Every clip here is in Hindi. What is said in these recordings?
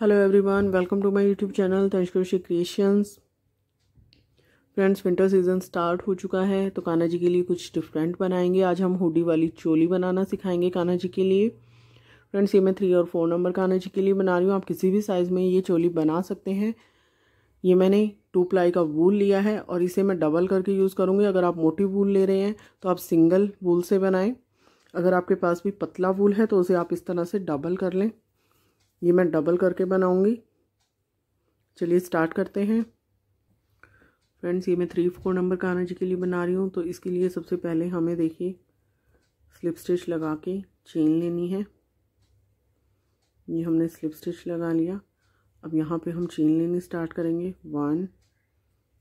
hello everyone welcome to my YouTube channel Tansh creations friends winter season start हो चुका है तो कान्हा जी के लिए कुछ डिफरेंट बनाएंगे आज हम हुडी वाली चोली बनाना सिखाएंगे कान्हा जी के लिए फ्रेंड्स ये मैं थ्री और फोर नंबर कान्हा जी के लिए बना रही हूँ आप किसी भी साइज़ में ये चोली बना सकते हैं ये मैंने टू प्लाई का वूल लिया है और इसे मैं डबल करके यूज़ करूँगी अगर आप मोटी वूल ले रहे हैं तो आप सिंगल वूल से बनाएँ अगर आपके पास भी पतला वूल है तो उसे आप इस तरह से डबल कर लें ये मैं डबल करके बनाऊंगी चलिए स्टार्ट करते हैं फ्रेंड्स ये मैं three four number Kanha ji के लिए बना रही हूँ तो इसके लिए सबसे पहले हमें देखिए स्लिप स्टिच लगा के चेन लेनी है ये हमने स्लिप स्टिच लगा लिया अब यहाँ पे हम चेन लेनी स्टार्ट करेंगे one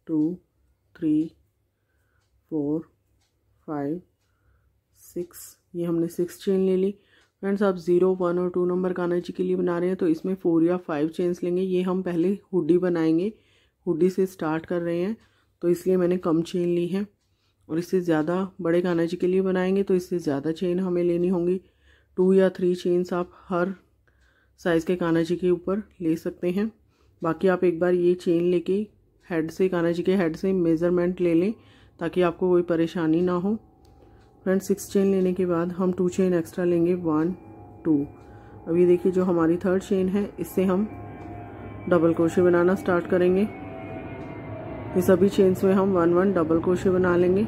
two three four five six ये हमने सिक्स चेन ले ली फ्रेंड्स आप ज़ीरो वन और टू नंबर कानाची के लिए बना रहे हैं तो इसमें फ़ोर या फाइव चेन्स लेंगे ये हम पहले हुडी बनाएंगे हुडी से स्टार्ट कर रहे हैं तो इसलिए मैंने कम चेन ली है और इससे ज़्यादा बड़े कानाची के लिए बनाएंगे तो इससे ज़्यादा चेन हमें लेनी होंगी टू या थ्री चेन्स आप हर साइज़ के कानाची के ऊपर ले सकते हैं बाकी आप एक बार ये चेन लेके हेड से कानाजी के हेड से मेज़रमेंट ले लें ताकि आपको कोई परेशानी ना हो फ्रेंड सिक्स चेन लेने के बाद हम टू चेन एक्स्ट्रा लेंगे वन टू अब ये देखिए जो हमारी थर्ड चेन है इससे हम डबल क्रोशे बनाना स्टार्ट करेंगे ये सभी चेन्स में हम वन वन डबल क्रोशे बना लेंगे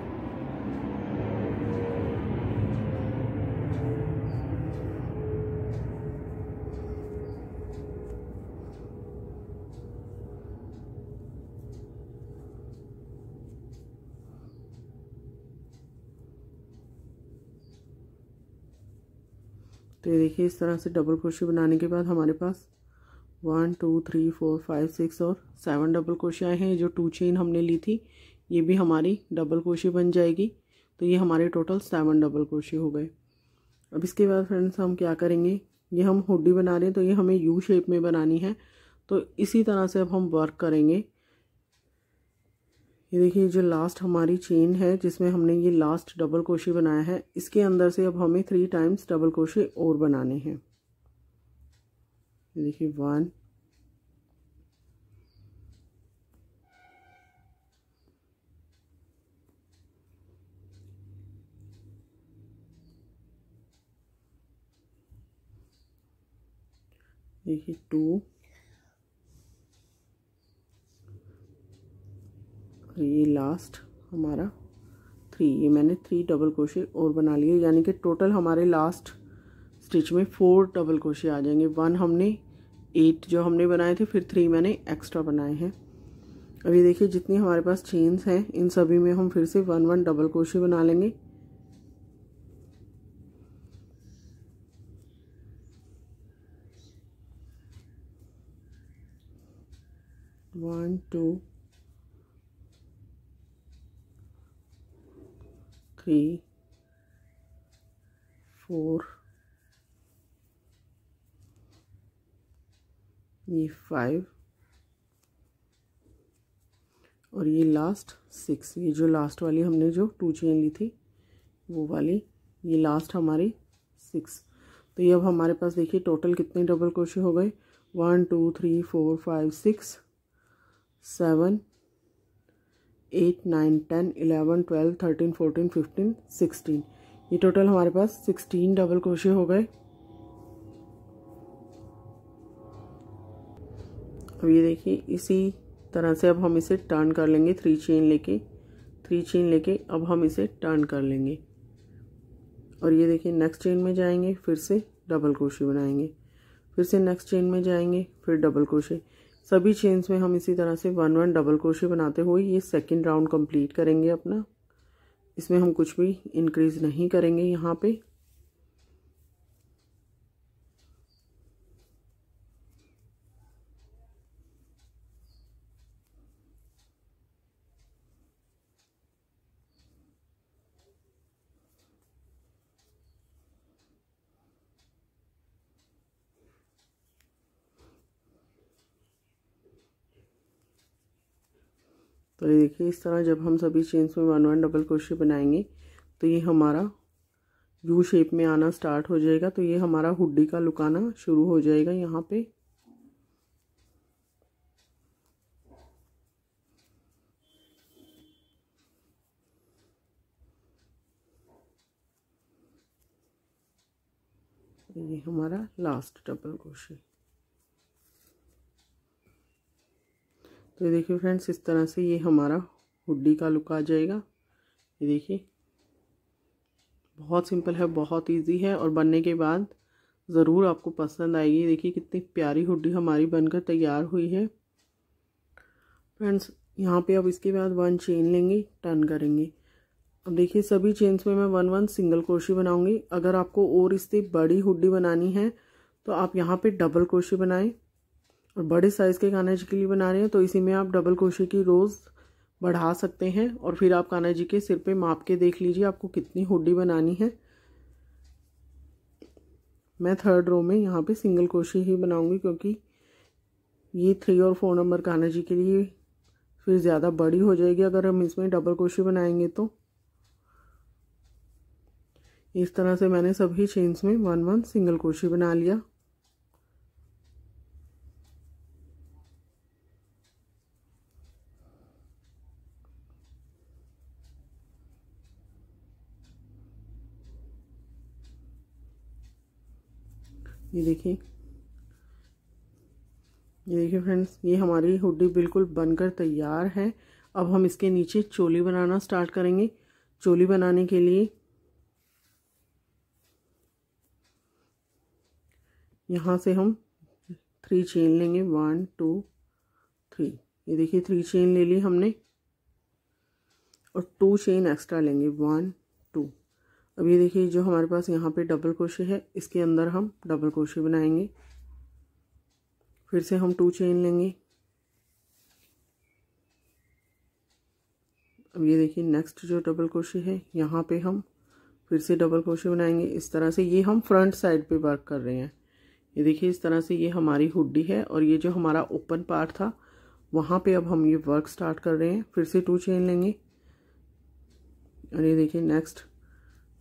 तो ये देखिए इस तरह से डबल क्रोशे बनाने के बाद हमारे पास one two three four five six और सेवन डबल क्रोशिया हैं जो टू चेन हमने ली थी ये भी हमारी डबल क्रोशे बन जाएगी तो ये हमारे टोटल सेवन डबल क्रोशे हो गए अब इसके बाद फ्रेंड्स हम क्या करेंगे ये हम हुडी बना रहे हैं तो ये हमें यू शेप में बनानी है तो इसी तरह से अब हम वर्क करेंगे ये देखिए जो लास्ट हमारी चेन है जिसमें हमने ये लास्ट डबल क्रोशे बनाया है इसके अंदर से अब हमें थ्री टाइम्स डबल क्रोशे और बनाने हैं देखिए वन देखिए टू आखिरी ये लास्ट हमारा थ्री ये मैंने थ्री डबल क्रोशे और बना लिए यानी कि टोटल हमारे लास्ट स्टिच में फोर डबल क्रोशे आ जाएंगे वन हमने एट जो हमने बनाए थे फिर थ्री मैंने एक्स्ट्रा बनाए हैं अब ये देखिए जितनी हमारे पास चेन्स हैं इन सभी में हम फिर से वन वन डबल क्रोशे बना लेंगे वन टू थ्री फोर ये फाइव और ये लास्ट सिक्स ये जो लास्ट वाली हमने जो टू चेन ली थी वो वाली ये लास्ट हमारी सिक्स तो ये अब हमारे पास देखिए टोटल कितने डबल क्रोशे हो गए one two three four five six seven eight nine ten eleven twelve thirteen fourteen fifteen sixteen ये टोटल हमारे पास सिक्सटीन डबल क्रोशे हो गए अब ये देखिए इसी तरह से अब हम इसे टर्न कर लेंगे थ्री चेन लेके थ्री चेन लेके अब हम इसे टर्न कर लेंगे और ये देखिए नेक्स्ट चेन में जाएंगे फिर से डबल क्रोशे बनाएंगे फिर से नेक्स्ट चेन में जाएंगे फिर डबल क्रोशे सभी चेन्स में हम इसी तरह से वन वन डबल क्रोशे बनाते हुए ये सेकेंड राउंड कंप्लीट करेंगे अपना इसमें हम कुछ भी इंक्रीज़ नहीं करेंगे यहाँ पे तो ये देखिए इस तरह जब हम सभी चेन्स में वन वन डबल क्रोशे बनाएंगे तो ये हमारा यू शेप में आना स्टार्ट हो जाएगा तो ये हमारा हुडी का लुक आना शुरू हो जाएगा यहाँ पे ये हमारा लास्ट डबल क्रोशी तो ये देखिए फ्रेंड्स इस तरह से ये हमारा हुडी का लुक आ जाएगा ये देखिए बहुत सिंपल है बहुत इजी है और बनने के बाद ज़रूर आपको पसंद आएगी देखिए कितनी प्यारी हुडी हमारी बनकर तैयार हुई है फ्रेंड्स यहाँ पे अब इसके बाद वन चेन लेंगे टर्न करेंगे अब देखिए सभी चेन्स में मैं वन वन सिंगल क्रोशी बनाऊंगी अगर आपको और इससे बड़ी हुडी बनानी है तो आप यहाँ पे डबल क्रोशी बनाएं और बड़े साइज़ के कान्हा जी के लिए बना रहे हैं तो इसी में आप डबल क्रोशे की रोज़ बढ़ा सकते हैं और फिर आप कान्हा जी के सिर पे माप के देख लीजिए आपको कितनी हुडी बनानी है मैं थर्ड रो में यहाँ पे सिंगल क्रोशे ही बनाऊंगी क्योंकि ये थ्री और फोर नंबर कान्हा जी के लिए फिर ज़्यादा बड़ी हो जाएगी अगर हम इसमें डबल क्रोशे बनाएंगे तो इस तरह से मैंने सभी चेन्स में वन वन सिंगल क्रोशे बना लिया ये देखिए ये देखिए फ्रेंड्स ये हमारी हुडी बिल्कुल बनकर तैयार है अब हम इसके नीचे चोली बनाना स्टार्ट करेंगे चोली बनाने के लिए यहाँ से हम थ्री चेन लेंगे वन टू थ्री ये देखिए थ्री चेन ले ली हमने और टू चेन एक्स्ट्रा लेंगे वन टू अब ये देखिए जो हमारे पास यहाँ पे डबल क्रोशे है इसके अंदर हम डबल क्रोशे बनाएंगे फिर से हम टू चेन लेंगे अब ये देखिए नेक्स्ट जो डबल क्रोशे है यहाँ पे हम फिर से डबल क्रोशे बनाएंगे इस तरह से ये हम फ्रंट साइड पे वर्क कर रहे हैं ये देखिए इस तरह से ये हमारी हुडी है और ये जो हमारा ओपन पार्ट था वहाँ पे अब हम ये वर्क स्टार्ट कर रहे हैं फिर से टू चेन लेंगे और ये देखिए नेक्स्ट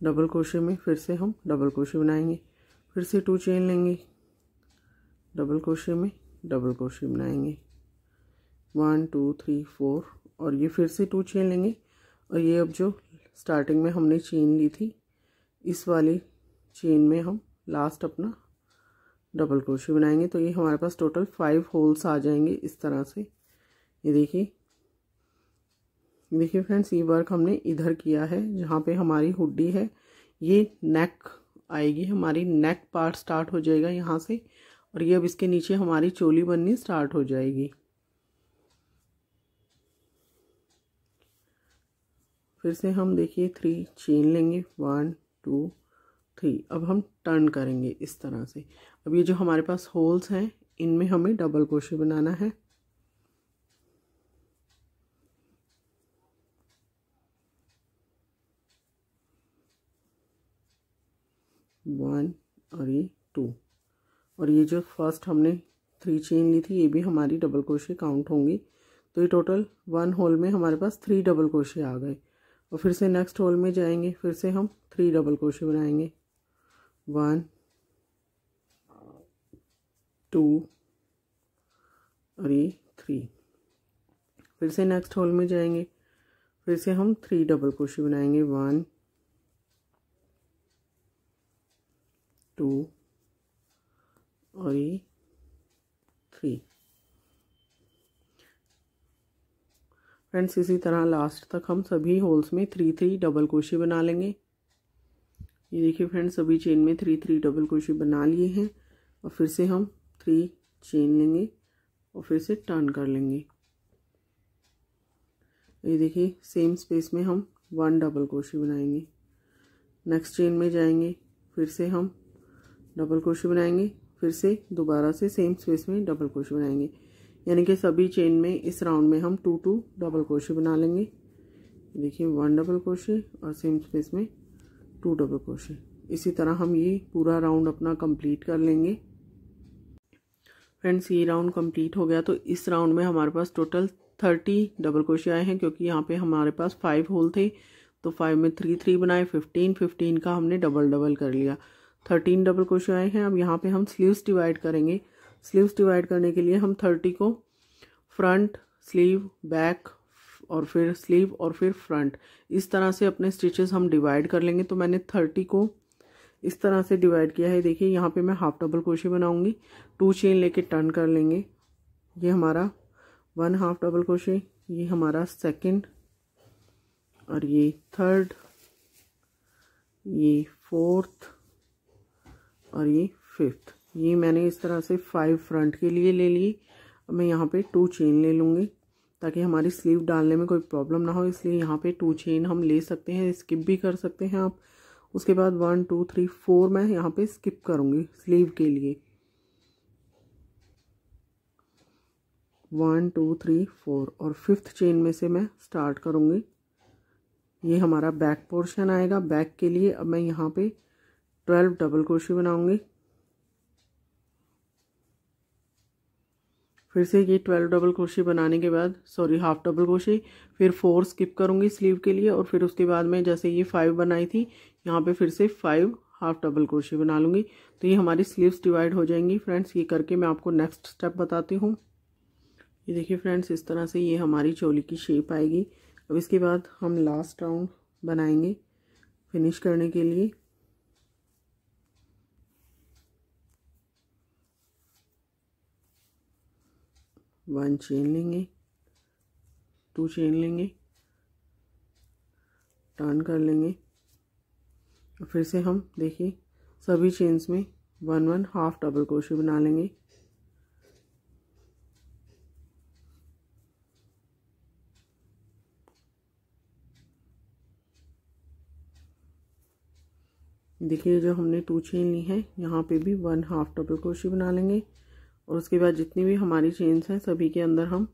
डबल क्रोशे में फिर से हम डबल क्रोशे बनाएंगे फिर से टू चेन लेंगे डबल क्रोशे में डबल क्रोशे बनाएंगे वन टू थ्री फोर और ये फिर से टू चेन लेंगे और ये अब जो स्टार्टिंग में हमने चेन ली थी इस वाली चेन में हम लास्ट अपना डबल क्रोशे बनाएंगे तो ये हमारे पास टोटल फाइव होल्स आ जाएंगे इस तरह से ये देखिए देखिए फ्रेंड्स ये वर्क हमने इधर किया है जहाँ पे हमारी हुडी है ये नेक आएगी हमारी नेक पार्ट स्टार्ट हो जाएगा यहाँ से और ये अब इसके नीचे हमारी चोली बननी स्टार्ट हो जाएगी फिर से हम देखिए थ्री चेन लेंगे वन टू थ्री अब हम टर्न करेंगे इस तरह से अब ये जो हमारे पास होल्स हैं इनमें हमें डबल क्रोशे बनाना है वन और ये टू और ये जो फर्स्ट हमने थ्री चेन ली थी ये भी हमारी डबल क्रोशे काउंट होंगी तो ये टोटल वन होल में हमारे पास थ्री डबल क्रोशे आ गए और फिर से नेक्स्ट होल में जाएंगे फिर से हम थ्री डबल क्रोशे बनाएंगे वन टू और ये थ्री फिर से नेक्स्ट होल में जाएंगे फिर से हम थ्री डबल क्रोशे बनाएंगे वन टू और ये थ्री फ्रेंड्स इसी तरह लास्ट तक हम सभी होल्स में थ्री थ्री डबल क्रोशी बना लेंगे ये देखिए फ्रेंड्स सभी चेन में थ्री थ्री डबल क्रोशी बना लिए हैं और फिर से हम थ्री चेन लेंगे और फिर से टर्न कर लेंगे ये देखिए सेम स्पेस में हम वन डबल क्रोशी बनाएंगे नेक्स्ट चेन में जाएंगे फिर से हम डबल क्रोशी बनाएंगे फिर से दोबारा से सेम स्पेस में डबल क्रोशे बनाएंगे यानी कि सभी चेन में इस राउंड में हम टू टू डबल क्रोशी बना लेंगे देखिए वन डबल क्रोशे और सेम स्पेस में टू डबल क्रोशे इसी तरह हम ये पूरा राउंड अपना कंप्लीट कर लेंगे फ्रेंड्स ये राउंड कंप्लीट हो गया तो इस राउंड में हमारे पास टोटल थर्टी डबल क्रोशे आए हैं क्योंकि यहाँ पे हमारे पास फाइव होल थे तो फाइव में थ्री थ्री बनाए फिफ्टीन फिफ्टीन का हमने डबल डबल कर लिया थर्टीन डबल क्रोशे आए हैं अब यहाँ पे हम स्लीव्स डिवाइड करेंगे स्लीव्स डिवाइड करने के लिए हम थर्टी को फ्रंट स्लीव बैक और फिर स्लीव और फिर फ्रंट इस तरह से अपने स्टिचेस हम डिवाइड कर लेंगे तो मैंने थर्टी को इस तरह से डिवाइड किया है देखिए यहाँ पे मैं हाफ डबल क्रोशे बनाऊँगी टू चेन लेके टर्न कर लेंगे ये हमारा वन हाफ डबल क्रोशे ये हमारा सेकेंड और ये थर्ड ये फोर्थ और ये फिफ्थ ये मैंने इस तरह से फाइव फ्रंट के लिए ले ली मैं यहाँ पे टू चेन ले लूँगी ताकि हमारी स्लीव डालने में कोई प्रॉब्लम ना हो इसलिए यहाँ पे टू चेन हम ले सकते हैं स्किप भी कर सकते हैं आप उसके बाद वन टू थ्री फोर मैं यहाँ पे स्किप करूँगी स्लीव के लिए वन टू थ्री फोर और फिफ्थ चेन में से मैं स्टार्ट करूँगी ये हमारा बैक पोर्शन आएगा बैक के लिए अब मैं यहाँ पर ट्वेल्व डबल क्रोशी बनाऊंगी फिर से ये ट्वेल्व डबल क्रोशी बनाने के बाद सॉरी हाफ डबल क्रोशी फिर फोर स्किप करूंगी स्लीव के लिए और फिर उसके बाद में जैसे ये फाइव बनाई थी यहाँ पे फिर से फाइव हाफ डबल क्रोशी बना लूंगी तो ये हमारी स्लीव्स डिवाइड हो जाएंगी फ्रेंड्स ये करके मैं आपको नेक्स्ट स्टेप बताती हूँ ये देखिए फ्रेंड्स इस तरह से ये हमारी चोली की शेप आएगी अब इसके बाद हम लास्ट राउंड बनाएंगे फिनिश करने के लिए वन चेन लेंगे टू चेन लेंगे टर्न कर लेंगे और फिर से हम देखिए सभी चेन्स में one one half double crochet बना लेंगे देखिए जो हमने टू चेन ली है यहाँ पे भी वन हाफ डबल क्रोशे बना लेंगे और उसके बाद जितनी भी हमारी चेन्स हैं सभी के अंदर हम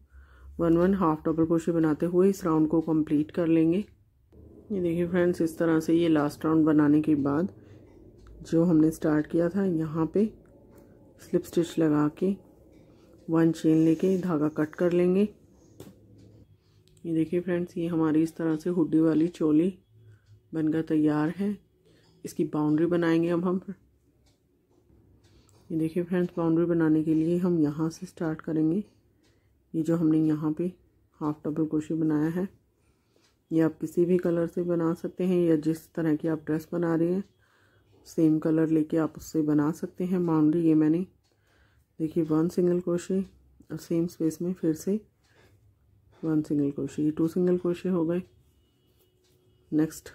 one one half double crochet बनाते हुए इस राउंड को कंप्लीट कर लेंगे ये देखिए फ्रेंड्स इस तरह से ये लास्ट राउंड बनाने के बाद जो हमने स्टार्ट किया था यहाँ पे स्लिप स्टिच लगा के वन चेन लेके धागा कट कर लेंगे ये देखिए फ्रेंड्स ये हमारी इस तरह से हुडी वाली चोली बनकर तैयार है इसकी बाउंड्री बनाएंगे अब हम ये देखिए फ्रेंड्स बाउंड्री बनाने के लिए हम यहाँ से स्टार्ट करेंगे ये जो हमने यहाँ पे हाफ डबल क्रोशी बनाया है ये आप किसी भी कलर से बना सकते हैं या जिस तरह की आप ड्रेस बना रहे हैं सेम कलर लेके आप उससे बना सकते हैं बाउंड्री ये मैंने देखिए वन सिंगल क्रोशी और सेम स्पेस में फिर से वन सिंगल क्रोशी ये टू सिंगल क्रोशी हो गए नेक्स्ट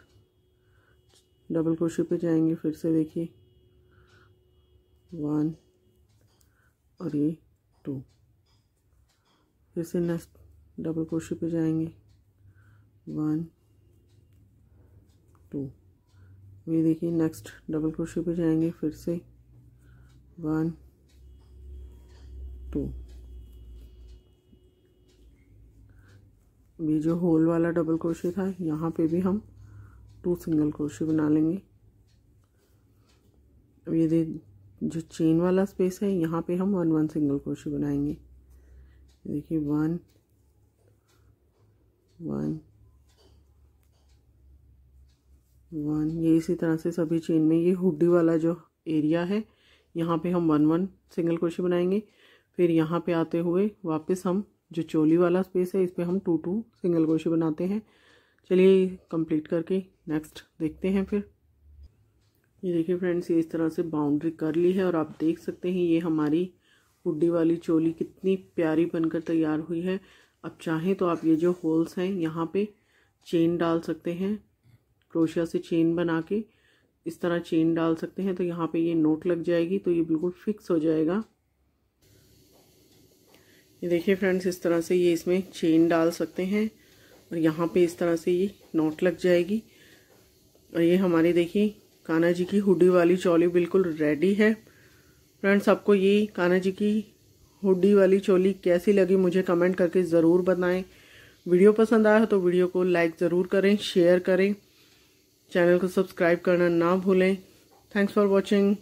डबल क्रोशी पे जाएंगे फिर से देखिए वन और ये टू फिर से नेक्स्ट डबल क्रोशे पे जाएंगे वन टू ये देखिए नेक्स्ट डबल क्रोशे पे जाएंगे फिर से वन टू ये जो होल वाला डबल क्रोशे था यहाँ पे भी हम टू सिंगल क्रोशे बना लेंगे ये जो चेन वाला स्पेस है यहाँ पे हम वन वन सिंगल क्रोशी बनाएंगे देखिए वन वन वन ये इसी तरह से सभी चेन में ये हुडी वाला जो एरिया है यहाँ पे हम वन वन सिंगल क्रोशी बनाएंगे फिर यहाँ पे आते हुए वापस हम जो चोली वाला स्पेस है इस पर हम टू टू सिंगल क्रोशी बनाते हैं चलिए कंप्लीट करके नेक्स्ट देखते हैं फिर ये देखिए फ्रेंड्स ये इस तरह से बाउंड्री कर ली है और आप देख सकते हैं ये हमारी हुडी वाली चोली कितनी प्यारी बनकर तैयार हुई है अब चाहें तो आप ये जो होल्स हैं यहाँ पे चेन डाल सकते हैं क्रोशिया से चेन बना के इस तरह चेन डाल सकते हैं तो यहाँ पे ये नोट लग जाएगी तो ये बिल्कुल फिक्स हो जाएगा ये देखिए फ्रेंड्स इस तरह से ये इसमें चेन डाल सकते हैं और यहाँ पर इस तरह से ये नोट लग जाएगी और ये हमारी देखिए कान्हा जी की हुडी वाली चोली बिल्कुल रेडी है फ्रेंड्स आपको ये कान्हा जी की हुडी वाली चोली कैसी लगी मुझे कमेंट करके ज़रूर बताएं वीडियो पसंद आया हो तो वीडियो को लाइक ज़रूर करें शेयर करें चैनल को सब्सक्राइब करना ना भूलें थैंक्स फॉर वॉचिंग